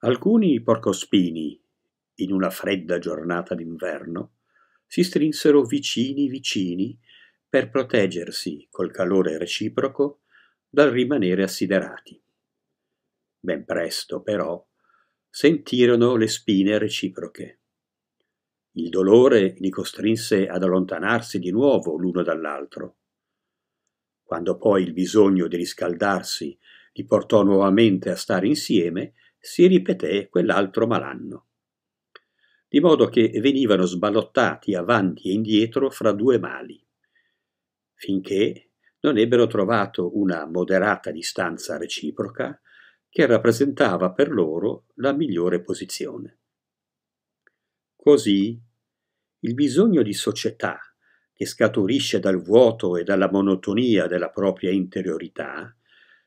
Alcuni porcospini, in una fredda giornata d'inverno, si strinsero vicini vicini per proteggersi col calore reciproco dal rimanere assiderati. Ben presto, però, sentirono le spine reciproche. Il dolore li costrinse ad allontanarsi di nuovo l'uno dall'altro. Quando poi il bisogno di riscaldarsi li portò nuovamente a stare insieme, si ripeté quell'altro malanno. Di modo che venivano sballottati avanti e indietro fra due mali, finché non ebbero trovato una moderata distanza reciproca che rappresentava per loro la migliore posizione. Così il bisogno di società che scaturisce dal vuoto e dalla monotonia della propria interiorità,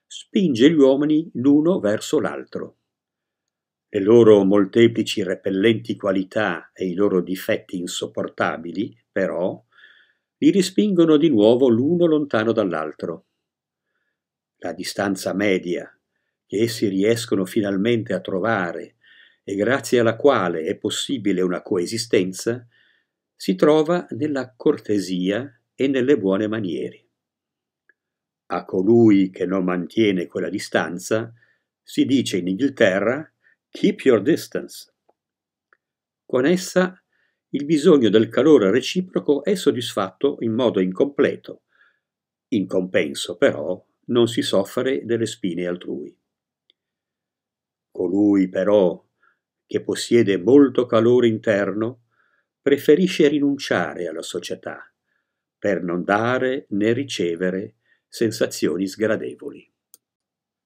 spinge gli uomini l'uno verso l'altro le loro molteplici repellenti qualità e i loro difetti insopportabili, però, li rispingono di nuovo l'uno lontano dall'altro. La distanza media che essi riescono finalmente a trovare e grazie alla quale è possibile una coesistenza, si trova nella cortesia e nelle buone maniere. A colui che non mantiene quella distanza si dice in Inghilterra Keep your distance. Con essa il bisogno del calore reciproco è soddisfatto in modo incompleto. In compenso, però, non si soffre delle spine altrui. Colui, però, che possiede molto calore interno, preferisce rinunciare alla società per non dare né ricevere sensazioni sgradevoli.